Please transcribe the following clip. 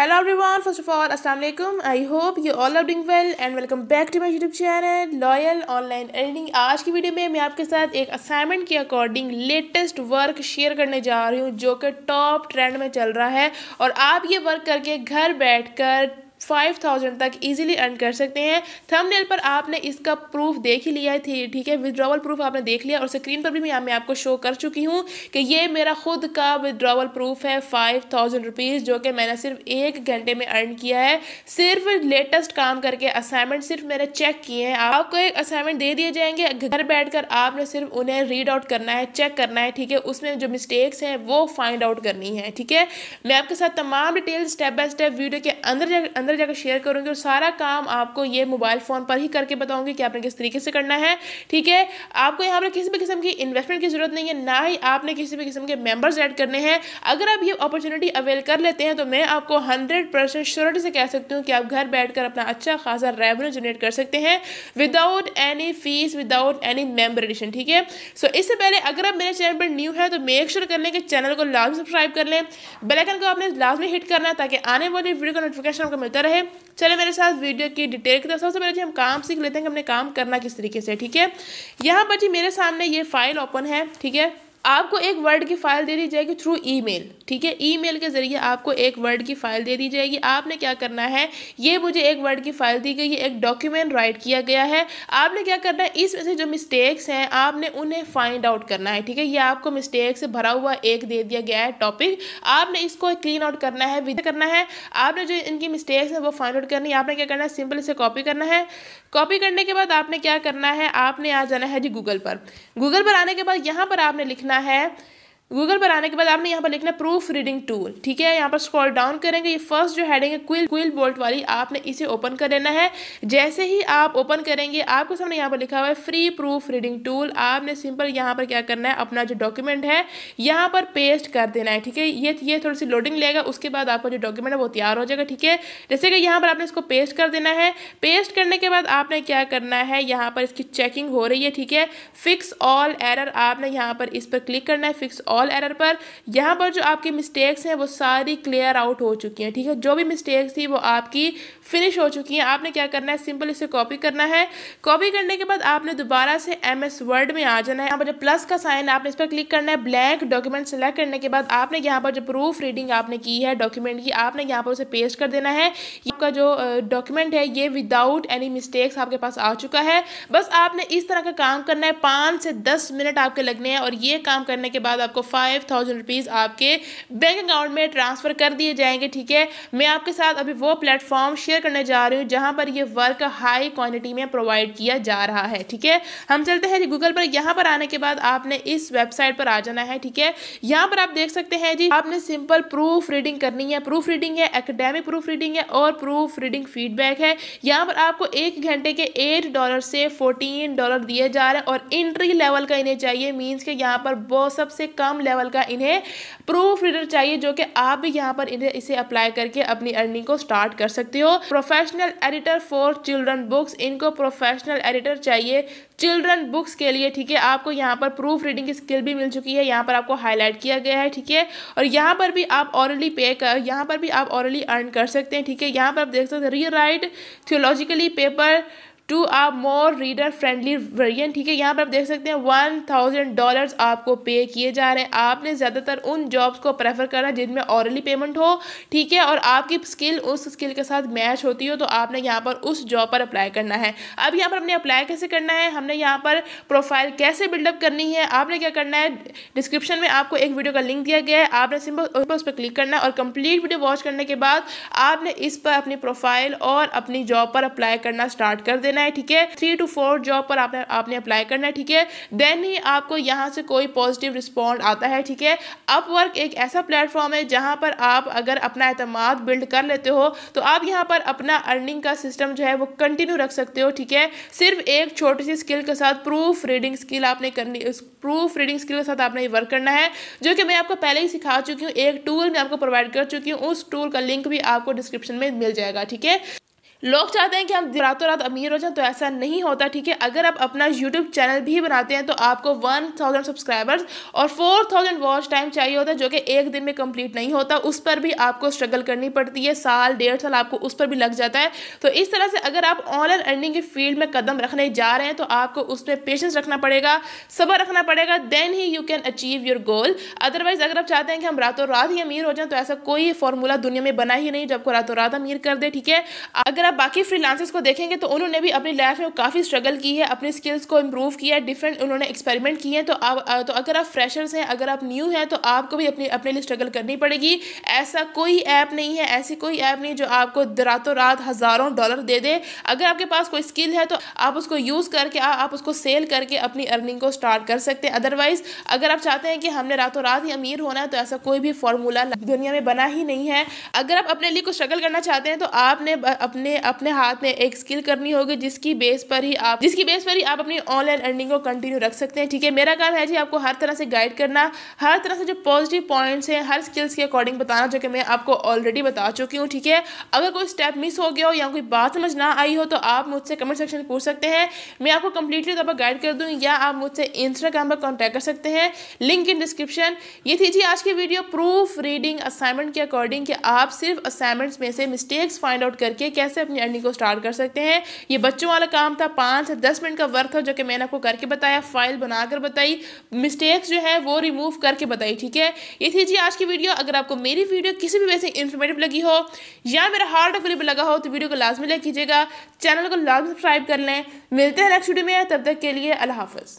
hello everyone first of all अस्सलाम वालेकुम I hope you all are doing well and welcome back to my YouTube channel loyal online editing आज की video में मैं आपके साथ एक असाइनमेंट के अकॉर्डिंग लेटेस्ट वर्क शेयर करने जा रही हूँ जो कि टॉप ट्रेंड में चल रहा है और आप ये वर्क करके घर बैठ कर फाइव थाउजेंड तक इजीली अर्न कर सकते हैं थंबनेल पर आपने इसका प्रूफ देख ही लिया है ठीक है विड्रॉवल प्रूफ आपने देख लिया और स्क्रीन पर भी मैं, मैं आपको शो कर चुकी हूँ कि ये मेरा खुद का विड्रॉवल प्रूफ है फाइव थाउजेंड रुपीज़ जो कि मैंने सिर्फ एक घंटे में अर्न किया है सिर्फ लेटेस्ट काम करके असाइनमेंट सिर्फ मैंने चेक किए हैं आपको एक असाइनमेंट दे दिए जाएंगे घर बैठ कर आपने सिर्फ उन्हें रीड आउट करना है चेक करना है ठीक है उसमें जो मिस्टेक्स हैं वो फाइंड आउट करनी है ठीक है मैं आपके साथ तमाम detail step by step video के अंदर अंदर अंदर जाकर शेयर करूँगी और सारा काम आपको ये मोबाइल फ़ोन पर ही करके बताऊँगी कि आपने किस तरीके से करना है ठीक है आपको यहाँ पर किसी भी किस्म की इन्वेस्टमेंट की ज़रूरत नहीं है ना ही आपने किसी भी किस्म के मेम्बर्स ऐड करने हैं अगर आप ये अपॉर्चुनिटी अवेल कर लेते हैं तो मैं आपको हंड्रेड परसेंट श्योरिटी से कह सकती हूँ कि आप घर बैठ अपना अच्छा खासा रेवेन्यू जनरेट कर सकते हैं without any fees without any member addition ठीक है सो इससे पहले अगर आप मेरे चैनल पर न्यू है तो मेक श्योर कर लें कि चैनल को लाजमी सब्सक्राइब कर लें बेलाइकन को आपने लाजमी हिट करना ताकि आने वाली वीडियो का नोटिफिकेशन आपको मिलता बेहतर रहे चले मेरे साथ वीडियो की डिटेल की तरफ सबसे पहले जी हम काम सीख लेते हैं कि हमने काम करना किस तरीके से ठीक है यहाँ पर जी मेरे सामने ये फाइल ओपन है ठीक है आपको एक वर्ड की फ़ाइल दे दी जाएगी थ्रू ईमेल ठीक है ईमेल के ज़रिए आपको एक वर्ड की फ़ाइल दे दी जाएगी आपने क्या करना है ये मुझे एक वर्ड की फ़ाइल दी गई है एक डॉक्यूमेंट राइट किया गया है आपने क्या करना है इसमें से जो मिस्टेक्स हैं आपने उन्हें फाइंड आउट करना है ठीक है ये आपको मिस्टेक से भरा हुआ एक दे दिया गया है टॉपिक आपने इसको क्लीन आउट करना है विद करना है आपने जो इनकी मिस्टेक्स हैं वो फाइंड आउट करनी है आपने क्या करना है सिंपल इसे कॉपी करना है कॉपी करने के बाद आपने क्या करना है आपने आ जाना है जी गूगल पर गूगल पर आने के बाद यहाँ पर आपने लिखना लिखना है गूगल पर आने के बाद आपने यहाँ पर लिखना प्रूफ रीडिंग टूल ठीक है यहाँ पर स्क्रॉल डाउन करेंगे ये फर्स्ट जो हेडिंग है क्विल क्विल बोल्ट वाली आपने इसे ओपन कर लेना है जैसे ही आप ओपन करेंगे आपके सामने यहाँ पर लिखा हुआ है फ्री प्रूफ रीडिंग टूल आपने सिंपल यहाँ पर क्या करना है अपना जो डॉक्यूमेंट है यहाँ पर पेस्ट कर देना है ठीक है ये ये थोड़ी सी लोडिंग लेगा उसके बाद आपका जो डॉक्यूमेंट है वो तैयार हो जाएगा ठीक है जैसे कि यहाँ पर आपने इसको पेस्ट कर देना है पेस्ट करने के बाद आपने क्या करना है यहाँ पर इसकी चेकिंग हो रही है ठीक है फिक्स ऑल एरर आपने यहाँ पर इस पर क्लिक करना है फिक्स ऑल ऑल एरर पर यहाँ पर जो आपकी मिस्टेक्स हैं वो सारी क्लियर आउट हो चुकी हैं ठीक है जो भी मिस्टेक्स थी वो आपकी फिनिश हो चुकी हैं आपने क्या करना है सिंपल इसे कॉपी करना है कॉपी करने के बाद आपने दोबारा से एम एस वर्ड में आ जाना है यहाँ पर जो प्लस का साइन है आपने इस पर क्लिक करना है ब्लैंक डॉक्यूमेंट सेलेक्ट करने के बाद आपने यहाँ पर जो प्रूफ रीडिंग आपने की है डॉक्यूमेंट की आपने यहाँ पर उसे पेस्ट कर देना है आपका जो डॉक्यूमेंट है ये विदाउट एनी मिस्टेक्स आपके पास आ चुका है बस आपने इस तरह का काम करना है पाँच से दस मिनट आपके लगने हैं और ये काम करने के बाद आपको फाइव थाउजेंड रुपीज़ आपके बैंक अकाउंट में ट्रांसफ़र कर दिए जाएंगे ठीक है मैं आपके साथ अभी वो प्लेटफॉर्म शेयर करने जा रही हूँ जहाँ पर ये वर्क हाई क्वान्टिटी में प्रोवाइड किया जा रहा है ठीक है हम चलते हैं जी गूगल पर यहाँ पर आने के बाद आपने इस वेबसाइट पर आ जाना है ठीक है यहाँ पर आप देख सकते हैं जी आपने सिंपल प्रूफ रीडिंग करनी है प्रूफ रीडिंग है एकेडमिक प्रूफ रीडिंग है और प्रूफ रीडिंग फीडबैक है यहाँ पर आपको एक घंटे के एट डॉलर से फोर्टीन डॉलर दिए जा रहे हैं और इंट्री लेवल का इन्हें चाहिए मीन्स के यहाँ पर बहुत सबसे कम लेवल का इन्हें प्रूफ रीडर चाहिए जो कि आप भी यहाँ पर इन्हें इसे अप्लाई करके अपनी अर्निंग को स्टार्ट कर सकते हो professional editor for children books इनको प्रोफेशनल एडिटर चाहिए चिल्ड्रन बुक्स के लिए ठीक है आपको यहाँ पर प्रूफ रीडिंग की स्किल भी मिल चुकी है यहाँ पर आपको हाईलाइट किया गया है ठीक है और यहाँ पर भी आप ऑरली पे कर यहाँ पर भी आप ऑरली अर्न कर सकते हैं ठीक है यहाँ पर आप देख सकते हैं rewrite theologically paper to a more reader friendly variant ठीक है यहाँ पर आप देख सकते हैं वन थाउजेंड डॉलर आपको पे किए जा रहे हैं आपने ज़्यादातर उन जॉब्स को प्रेफर करना जिनमें औरली पेमेंट हो ठीक है और आपकी स्किल उस स्किल के साथ मैच होती हो तो आपने यहाँ पर उस जॉब पर अप्लाई करना है अब यहाँ पर हमने अप्लाई कैसे करना है हमने यहाँ पर प्रोफाइल कैसे बिल्डअप करनी है आपने क्या करना है डिस्क्रिप्शन में आपको एक वीडियो का लिंक दिया गया है आपने सिंपल उस पर क्लिक करना है और कंप्लीट वीडियो वॉच करने के बाद आपने इस पर अपनी प्रोफाइल और अपनी जॉब पर अप्लाई करना स्टार्ट कर देना करना है ठीक है थ्री टू फोर जॉब पर आपने आपने अप्लाई करना है ठीक है देन ही आपको यहाँ से कोई पॉजिटिव रिस्पॉन्ड आता है ठीक है अपवर्क एक ऐसा प्लेटफॉर्म है जहाँ पर आप अगर अपना अतमाद बिल्ड कर लेते हो तो आप यहाँ पर अपना अर्निंग का सिस्टम जो है वो कंटिन्यू रख सकते हो ठीक है सिर्फ एक छोटी सी स्किल के साथ प्रूफ रीडिंग स्किल आपने करनी प्रूफ रीडिंग स्किल के साथ आपने वर्क करना है जो कि मैं आपको पहले ही सिखा चुकी हूँ एक टूल मैं आपको प्रोवाइड कर चुकी हूँ उस टूल का लिंक भी आपको डिस्क्रिप्शन में मिल जाएगा ठीक है लोग चाहते हैं कि हम रातों रात अमीर हो जाए तो ऐसा नहीं होता ठीक है अगर आप अपना यूट्यूब चैनल भी बनाते हैं तो आपको वन थाउजेंड सब्सक्राइबर्स और फोर थाउजेंड वॉच टाइम चाहिए होता है जो कि एक दिन में कंप्लीट नहीं होता उस पर भी आपको स्ट्रगल करनी पड़ती है साल डेढ़ साल आपको उस पर भी लग जाता है तो इस तरह से अगर आप ऑनलाइन अर्निंग की फील्ड में कदम रखने जा रहे हैं तो आपको उस पर पेशेंस रखना पड़ेगा सबर रखना पड़ेगा देन ही you can achieve your goal otherwise अगर आप चाहते हैं कि हम रातों रात ही अमीर हो जाए तो ऐसा कोई फॉर्मूला दुनिया में बना ही नहीं जब आपको रातों रात अमीर कर दे ठीक है अगर आप बाकी फ्रीलांसर्स को देखेंगे तो उन्होंने भी अपनी लाइफ में काफ़ी स्ट्रगल की है अपनी स्किल्स को इम्प्रूव किया है डिफरेंट उन्होंने एक्सपेरिमेंट किए हैं तो आप तो अगर आप फ्रेशर्स हैं अगर आप न्यू हैं तो आपको भी अपने अपने लिए स्ट्रगल करनी पड़ेगी ऐसा कोई ऐप नहीं है ऐसी कोई ऐप नहीं जो आपको रातों रात हज़ारों डॉलर दे दे अगर आपके पास कोई स्किल है तो आप उसको यूज़ करके आप उसको सेल करके अपनी अर्निंग को स्टार्ट कर सकते हैं अदरवाइज़ अगर आप चाहते हैं कि हमने रातों रात ही अमीर होना है तो ऐसा कोई भी फार्मूला दुनिया में बना ही नहीं है अगर आप अपने लिए कुछ स्ट्रगल करना चाहते हैं तो आपने अपने अपने हाथ में एक स्किल करनी होगी जिसकी बेस पर ही आप जिसकी बेस पर ही आप अपनी ऑनलाइन अर्निंग को कंटिन्यू रख सकते हैं ठीक है मेरा काम है जी आपको हर तरह से गाइड करना हर तरह से जो पॉजिटिव पॉइंट्स हैं हर स्किल्स के अकॉर्डिंग बताना जो कि मैं आपको ऑलरेडी बता चुकी हूँ ठीक है अगर कोई स्टेप मिस हो गया हो या कोई बात समझ ना आई हो तो आप मुझसे कमेंट सेक्शन में पूछ सकते हैं मैं आपको कंप्लीटली तो गाइड कर दूँ या आप मुझसे इंस्टाग्राम पर कॉन्टैक्ट कर सकते हैं लिंक इन डिस्क्रिप्शन ये थी जी आज की वीडियो प्रूफ रीडिंग असाइनमेंट के अकॉर्डिंग कि आप सिर्फ असाइनमेंट्स में से मिस्टेक्स फाइंड आउट करके कैसे अपनी अर्निंग को स्टार्ट कर सकते हैं ये बच्चों वाला काम था पाँच से दस मिनट का वर्क था जो कि मैंने आपको करके बताया फाइल बनाकर बताई मिस्टेक्स जो है वो रिमूव करके बताई ठीक है ये थी जी आज की वीडियो अगर आपको मेरी वीडियो किसी भी वैसे इन्फॉर्मेटिव लगी हो या मेरा हार्ट अवेलेबल लगा हो तो वीडियो को लाजमी लाइक कीजिएगा चैनल को लाजमी सब्सक्राइब कर लें मिलते हैं नेक्स्ट वीडियो में तब तक के लिए अल्लाह हाफ